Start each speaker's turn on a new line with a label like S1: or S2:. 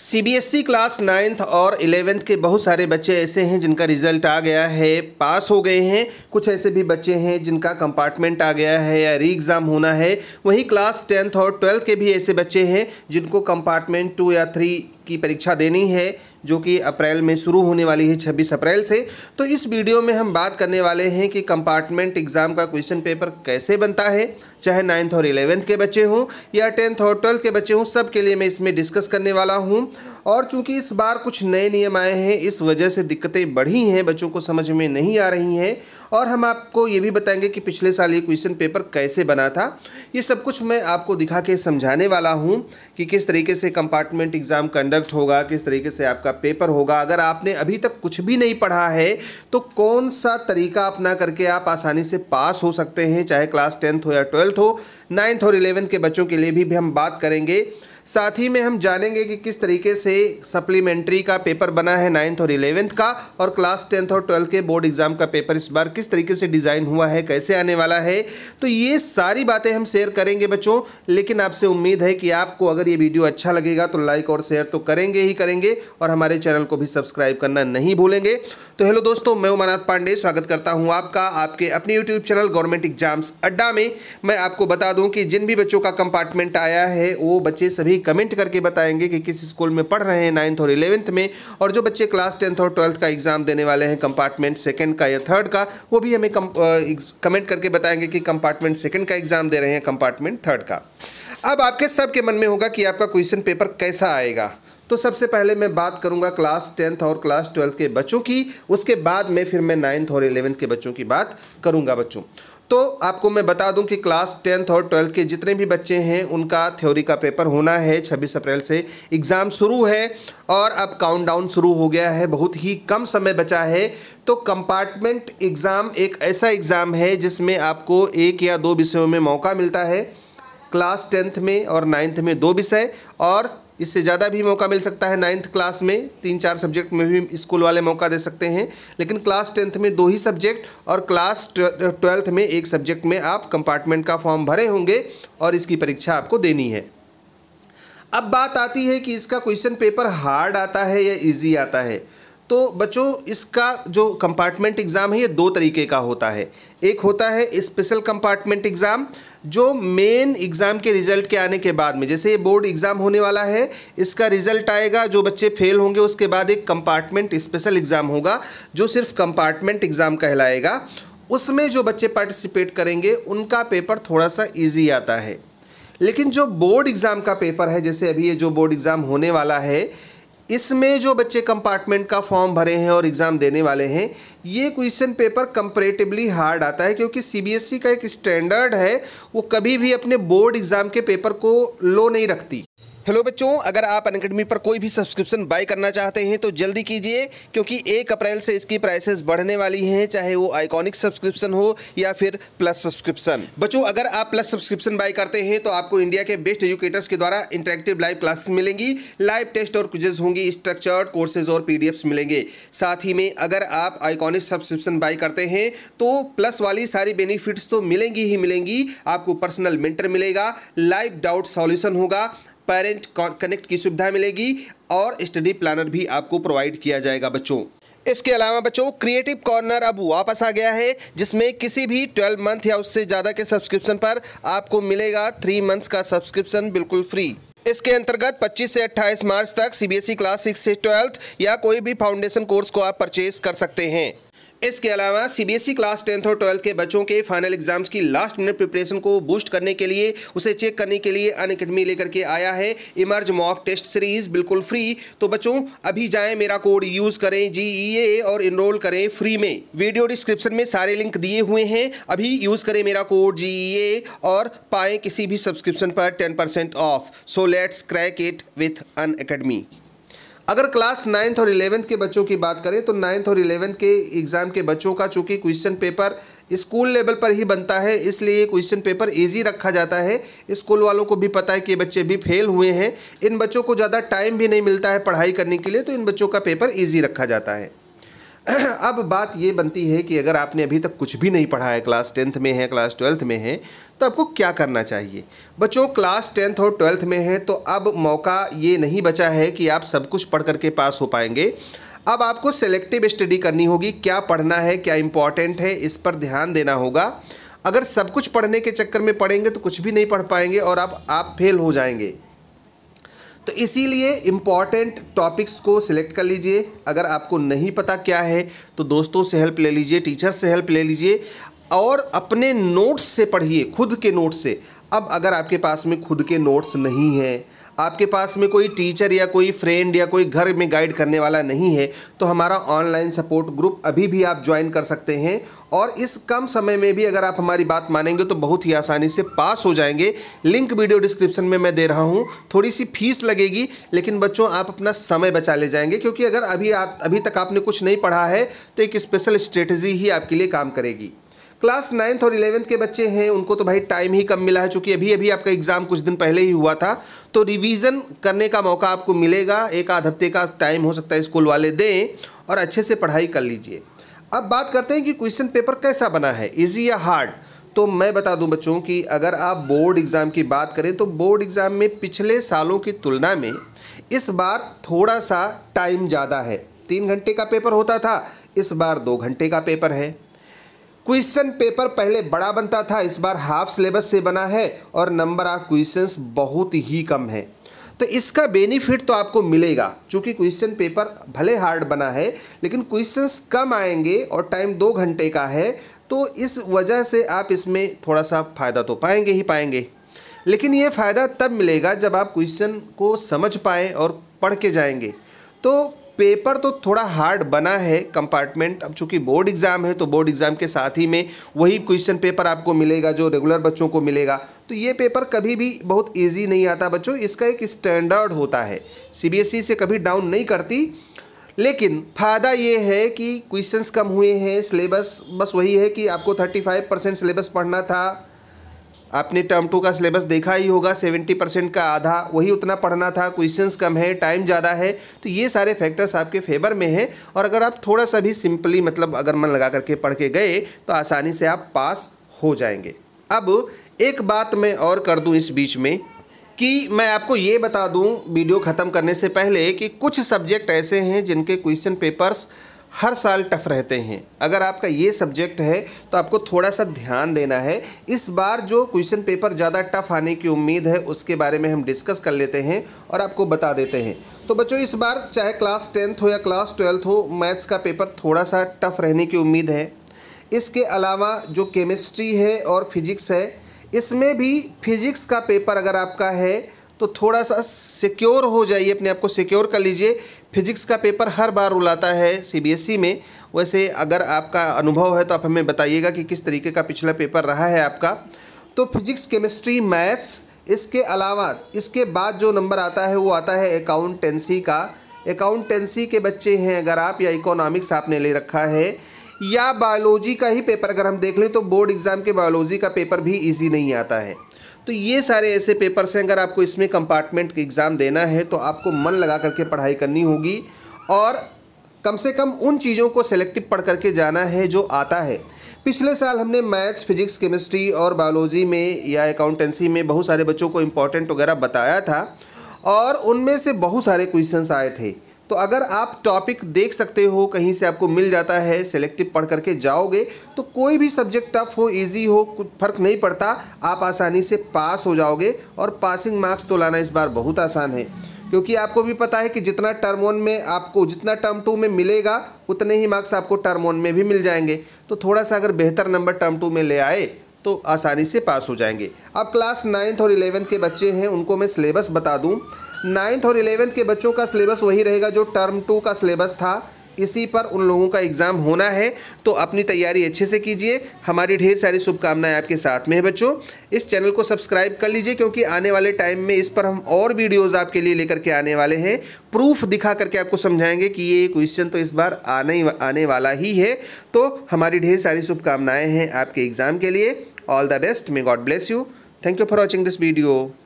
S1: CBSE class ninth और eleventh के बहुत सारे बच्चे ऐसे हैं जिनका रिज़ल्ट आ गया है पास हो गए हैं कुछ ऐसे भी बच्चे हैं जिनका कंपार्टमेंट आ गया है या री एग्ज़ाम होना है वहीं क्लास टेंथ और ट्वेल्थ के भी ऐसे बच्चे हैं जिनको कंपार्टमेंट टू या थ्री की परीक्षा देनी है जो कि अप्रैल में शुरू होने वाली है छब्बीस अप्रैल से तो इस वीडियो में हम बात करने वाले हैं कि कंपार्टमेंट एग्ज़ाम का क्वेश्चन पेपर कैसे बनता है चाहे नाइन्थ और इलेवेंथ के बच्चे हों या टेंथ और ट्वेल्थ के बच्चे हों सब के लिए मैं इसमें डिस्कस करने वाला हूं और चूंकि इस बार कुछ नए नियम आए हैं इस वजह से दिक्कतें बढ़ी हैं बच्चों को समझ में नहीं आ रही हैं और हम आपको ये भी बताएंगे कि पिछले साल ये क्वेश्चन पेपर कैसे बना था ये सब कुछ मैं आपको दिखा के समझाने वाला हूँ कि किस तरीके से कंपार्टमेंट एग्ज़ाम कंडक्ट होगा किस तरीके से आपका पेपर होगा अगर आपने अभी तक कुछ भी नहीं पढ़ा है तो कौन सा तरीका अपना करके आप आसानी से पास हो सकते हैं चाहे क्लास टेंथ हो या ट्वेल्थ हो नाइन्थ और इलेवेंथ के बच्चों के लिए भी, भी हम बात करेंगे साथ ही में हम जानेंगे कि किस तरीके से सप्लीमेंट्री का पेपर बना है नाइन्थ और इलेवेंथ का और क्लास टेंथ और ट्वेल्थ के बोर्ड एग्ज़ाम का पेपर इस बार किस तरीके से डिज़ाइन हुआ है कैसे आने वाला है तो ये सारी बातें हम शेयर करेंगे बच्चों लेकिन आपसे उम्मीद है कि आपको अगर ये वीडियो अच्छा लगेगा तो लाइक और शेयर तो करेंगे ही करेंगे और हमारे चैनल को भी सब्सक्राइब करना नहीं भूलेंगे तो हेलो दोस्तों मैं उमानाथ पांडे स्वागत करता हूं आपका आपके अपने यूट्यूब चैनल गवर्नमेंट एग्जाम्स अड्डा में मैं आपको बता दूं कि जिन भी बच्चों का कंपार्टमेंट आया है वो बच्चे सभी कमेंट करके बताएंगे कि किस स्कूल में पढ़ रहे हैं नाइन्थ और इलेवंथ में और जो बच्चे क्लास टेंथ और ट्वेल्थ का एग्ज़ाम देने वाले हैं कंपार्टमेंट सेकेंड का या थर्ड का वो भी हमें कमेंट करके बताएंगे कि कंपार्टमेंट सेकेंड का एग्ज़ाम दे रहे हैं कंपार्टमेंट थर्ड का अब आपके सबके मन में होगा कि आपका क्वेश्चन पेपर कैसा आएगा तो सबसे पहले मैं बात करूंगा क्लास टेंथ और क्लास ट्वेल्थ के बच्चों की उसके बाद में फिर मैं नाइन्थ और इलेवेंथ के बच्चों की बात करूंगा बच्चों तो आपको मैं बता दूं कि क्लास टेंथ और ट्वेल्थ के जितने भी बच्चे हैं उनका थ्योरी का पेपर होना है 26 अप्रैल से एग्ज़ाम शुरू है और अब काउंटडाउन शुरू हो गया है बहुत ही कम समय बचा है तो कंपार्टमेंट एग्ज़ाम एक ऐसा एग्ज़ाम है जिसमें आपको एक या दो विषयों में मौका मिलता है क्लास टेंथ में और नाइन्थ में दो विषय और इससे ज़्यादा भी मौका मिल सकता है नाइन्थ क्लास में तीन चार सब्जेक्ट में भी स्कूल वाले मौका दे सकते हैं लेकिन क्लास टेंथ में दो ही सब्जेक्ट और क्लास ट्वेल्थ में एक सब्जेक्ट में आप कंपार्टमेंट का फॉर्म भरे होंगे और इसकी परीक्षा आपको देनी है अब बात आती है कि इसका क्वेश्चन पेपर हार्ड आता है या ईजी आता है तो बच्चों इसका जो कंपार्टमेंट एग्ज़ाम है ये दो तरीके का होता है एक होता है स्पेशल कंपार्टमेंट एग्ज़ाम जो मेन एग्ज़ाम के रिज़ल्ट के आने के बाद में जैसे ये बोर्ड एग्ज़ाम होने वाला है इसका रिज़ल्ट आएगा जो बच्चे फेल होंगे उसके बाद एक कंपार्टमेंट स्पेशल एग्ज़ाम होगा जो सिर्फ कंपार्टमेंट एग्ज़ाम कहलाएगा उसमें जो बच्चे पार्टिसिपेट करेंगे उनका पेपर थोड़ा सा ईजी आता है लेकिन जो बोर्ड एग्ज़ाम का पेपर है जैसे अभी ये जो बोर्ड एग्ज़ाम होने वाला है इसमें जो बच्चे कंपार्टमेंट का फॉर्म भरे हैं और एग्ज़ाम देने वाले हैं ये क्वेश्चन पेपर कंपेरेटिवली हार्ड आता है क्योंकि सीबीएसई e का एक स्टैंडर्ड है वो कभी भी अपने बोर्ड एग्ज़ाम के पेपर को लो नहीं रखती हेलो बच्चों अगर आप अनकेडमी पर कोई भी सब्सक्रिप्शन बाय करना चाहते हैं तो जल्दी कीजिए क्योंकि एक अप्रैल से इसकी प्राइसेस बढ़ने वाली हैं चाहे वो आइकॉनिक सब्सक्रिप्शन हो या फिर प्लस सब्सक्रिप्शन बच्चों अगर आप प्लस सब्सक्रिप्शन बाय करते हैं तो आपको इंडिया के बेस्ट एजुकेटर्स के द्वारा इंटरेक्टिव लाइव क्लासेस मिलेंगी लाइव टेस्ट और क्विजेज होंगी स्ट्रक्चर्ड कोर्सेज और पी मिलेंगे साथ ही में अगर आप आइकॉनिक सब्सक्रिप्शन बाय करते हैं तो प्लस वाली सारी बेनिफिट्स तो मिलेंगी ही मिलेंगी आपको पर्सनल मिंटर मिलेगा लाइव डाउट सॉल्यूशन होगा पेरेंट कनेक्ट की सुविधा मिलेगी और स्टडी प्लानर भी आपको प्रोवाइड किया जाएगा बच्चों इसके अलावा बच्चों क्रिएटिव कॉर्नर अब वापस आ गया है जिसमें किसी भी 12 मंथ या उससे ज़्यादा के सब्सक्रिप्शन पर आपको मिलेगा थ्री मंथ्स का सब्सक्रिप्शन बिल्कुल फ्री इसके अंतर्गत 25 से 28 मार्च तक सीबीएसई e क्लास सिक्स से ट्वेल्थ या कोई भी फाउंडेशन कोर्स को आप परचेज कर सकते हैं इसके अलावा सीबीएसई क्लास टेंथ और ट्वेल्थ के बच्चों के फाइनल एग्जाम्स की लास्ट मिनट प्रिपरेशन को बूस्ट करने के लिए उसे चेक करने के लिए अन अकेडमी लेकर के आया है इमर्ज मॉक टेस्ट सीरीज बिल्कुल फ्री तो बच्चों अभी जाएं मेरा कोड यूज करें जी e और इनरोल करें फ्री में वीडियो डिस्क्रिप्शन में सारे लिंक दिए हुए हैं अभी यूज करें मेरा कोड जी e और पाएं किसी भी सब्सक्रिप्शन पर ten percent off so let's crack it with अन अगर क्लास नाइन्थ और इलेवेंथ के बच्चों की बात करें तो नाइन्थ और इलेवेंथ के एग्ज़ाम के बच्चों का चूँकि क्वेश्चन पेपर स्कूल लेवल पर ही बनता है इसलिए क्वेश्चन पेपर इजी रखा जाता है स्कूल वालों को भी पता है कि बच्चे भी फेल हुए हैं इन बच्चों को ज़्यादा टाइम भी नहीं मिलता है पढ़ाई करने के लिए तो इन बच्चों का पेपर ईजी रखा जाता है अब बात ये बनती है कि अगर आपने अभी तक कुछ भी नहीं पढ़ा है क्लास टेंथ में है क्लास ट्वेल्थ में है तो आपको क्या करना चाहिए बच्चों क्लास टेंथ और ट्वेल्थ में है तो अब मौका ये नहीं बचा है कि आप सब कुछ पढ़ करके पास हो पाएंगे अब आपको सेलेक्टिव स्टडी करनी होगी क्या पढ़ना है क्या इम्पॉर्टेंट है इस पर ध्यान देना होगा अगर सब कुछ पढ़ने के चक्कर में पढ़ेंगे तो कुछ भी नहीं पढ़ पाएंगे और आप आप फेल हो जाएंगे तो इसीलिए इम्पॉर्टेंट टॉपिक्स को सिलेक्ट कर लीजिए अगर आपको नहीं पता क्या है तो दोस्तों से हेल्प ले लीजिए टीचर से हेल्प ले लीजिए और अपने नोट्स से पढ़िए खुद के नोट्स से अब अगर आपके पास में खुद के नोट्स नहीं हैं आपके पास में कोई टीचर या कोई फ्रेंड या कोई घर में गाइड करने वाला नहीं है तो हमारा ऑनलाइन सपोर्ट ग्रुप अभी भी आप ज्वाइन कर सकते हैं और इस कम समय में भी अगर आप हमारी बात मानेंगे तो बहुत ही आसानी से पास हो जाएंगे लिंक वीडियो डिस्क्रिप्शन में मैं दे रहा हूँ थोड़ी सी फीस लगेगी लेकिन बच्चों आप अपना समय बचा ले जाएंगे क्योंकि अगर अभी आ, अभी तक आपने कुछ नहीं पढ़ा है तो एक स्पेशल स्ट्रेटजी ही आपके लिए काम करेगी क्लास नाइन्थ और इलेवंथ के बच्चे हैं उनको तो भाई टाइम ही कम मिला है चूँकि अभी अभी आपका एग्ज़ाम कुछ दिन पहले ही हुआ था तो रिवीजन करने का मौका आपको मिलेगा एक आध हफ्ते का टाइम हो सकता है स्कूल वाले दें और अच्छे से पढ़ाई कर लीजिए अब बात करते हैं कि क्वेश्चन पेपर कैसा बना है ईजी या हार्ड तो मैं बता दूं बच्चों कि अगर आप बोर्ड एग्ज़ाम की बात करें तो बोर्ड एग्ज़ाम में पिछले सालों की तुलना में इस बार थोड़ा सा टाइम ज़्यादा है तीन घंटे का पेपर होता था इस बार दो घंटे का पेपर है क्वेश्चन पेपर पहले बड़ा बनता था इस बार हाफ सिलेबस से बना है और नंबर ऑफ क्वेश्चंस बहुत ही कम है तो इसका बेनिफिट तो आपको मिलेगा क्योंकि क्वेश्चन पेपर भले हार्ड बना है लेकिन क्वेश्चंस कम आएंगे और टाइम दो घंटे का है तो इस वजह से आप इसमें थोड़ा सा फ़ायदा तो पाएंगे ही पाएंगे लेकिन ये फ़ायदा तब मिलेगा जब आप क्वेश्चन को समझ पाएँ और पढ़ के जाएंगे तो पेपर तो थोड़ा हार्ड बना है कंपार्टमेंट अब चूंकि बोर्ड एग्ज़ाम है तो बोर्ड एग्ज़ाम के साथ ही में वही क्वेश्चन पेपर आपको मिलेगा जो रेगुलर बच्चों को मिलेगा तो ये पेपर कभी भी बहुत ईजी नहीं आता बच्चों इसका एक स्टैंडर्ड होता है सीबीएसई e से कभी डाउन नहीं करती लेकिन फ़ायदा ये है कि क्वेश्चंस कम हुए हैं सिलेबस बस वही है कि आपको थर्टी परसेंट सिलेबस पढ़ना था आपने टर्म टू का सिलेबस देखा ही होगा सेवेंटी परसेंट का आधा वही उतना पढ़ना था क्वेश्चंस कम है टाइम ज़्यादा है तो ये सारे फैक्टर्स आपके फेवर में हैं और अगर आप थोड़ा सा भी सिंपली मतलब अगर मन लगा करके पढ़ के गए तो आसानी से आप पास हो जाएंगे अब एक बात मैं और कर दूँ इस बीच में कि मैं आपको ये बता दूँ वीडियो ख़त्म करने से पहले कि कुछ सब्जेक्ट ऐसे हैं जिनके क्वेश्चन पेपर्स हर साल टफ रहते हैं अगर आपका ये सब्जेक्ट है तो आपको थोड़ा सा ध्यान देना है इस बार जो क्वेश्चन पेपर ज़्यादा टफ आने की उम्मीद है उसके बारे में हम डिस्कस कर लेते हैं और आपको बता देते हैं तो बच्चों इस बार चाहे क्लास टेंथ हो या क्लास ट्वेल्थ हो मैथ्स का पेपर थोड़ा सा टफ रहने की उम्मीद है इसके अलावा जो केमिस्ट्री है और फिजिक्स है इसमें भी फिजिक्स का पेपर अगर आपका है तो थोड़ा सा सिक्योर हो जाइए अपने आप को सिक्योर कर लीजिए फिजिक्स का पेपर हर बार रुलाता है सीबीएसई e में वैसे अगर आपका अनुभव है तो आप हमें बताइएगा कि किस तरीके का पिछला पेपर रहा है आपका तो फिजिक्स केमिस्ट्री मैथ्स इसके अलावा इसके बाद जो नंबर आता है वो आता है अकाउंटेंसी का अकाउंटेंसी के बच्चे हैं अगर आप या इकोनॉमिक्स आपने ले रखा है या बायोलॉजी का ही पेपर अगर हम देख लें तो बोर्ड एग्ज़ाम के बायोलॉजी का पेपर भी ईजी नहीं आता है तो ये सारे ऐसे पेपर्स हैं अगर आपको इसमें कंपार्टमेंट एग्ज़ाम देना है तो आपको मन लगा करके पढ़ाई करनी होगी और कम से कम उन चीज़ों को सेलेक्टिव पढ़ करके जाना है जो आता है पिछले साल हमने मैथ्स फिजिक्स केमिस्ट्री और बायोलॉजी में या अकाउंटेंसी में बहुत सारे बच्चों को इम्पोर्टेंट वगैरह बताया था और उनमें से बहुत सारे क्वेश्चंस आए थे तो अगर आप टॉपिक देख सकते हो कहीं से आपको मिल जाता है सेलेक्टिव पढ़ करके जाओगे तो कोई भी सब्जेक्ट टफ हो ईजी हो कुछ फ़र्क नहीं पड़ता आप आसानी से पास हो जाओगे और पासिंग मार्क्स तो लाना इस बार बहुत आसान है क्योंकि आपको भी पता है कि जितना टर्म वन में आपको जितना टर्म टू में मिलेगा उतने ही मार्क्स आपको टर्म वन में भी मिल जाएंगे तो थोड़ा सा अगर बेहतर नंबर टर्म टू में ले आए तो आसानी से पास हो जाएंगे अब क्लास नाइन्थ और इलेवेंथ के बच्चे हैं उनको मैं सिलेबस बता दूँ नाइन्थ और इलेवेंथ के बच्चों का सिलेबस वही रहेगा जो टर्म टू का सिलेबस था इसी पर उन लोगों का एग्ज़ाम होना है तो अपनी तैयारी अच्छे से कीजिए हमारी ढेर सारी शुभकामनाएं आपके साथ में है बच्चों इस चैनल को सब्सक्राइब कर लीजिए क्योंकि आने वाले टाइम में इस पर हम और वीडियोस आपके लिए लेकर के आने वाले हैं प्रूफ दिखा करके आपको समझाएंगे कि ये क्वेश्चन तो इस बार आने आने वाला ही है तो हमारी ढेर सारी शुभकामनाएँ हैं आपके एग्ज़ाम के लिए all the best may God bless you thank you for watching this video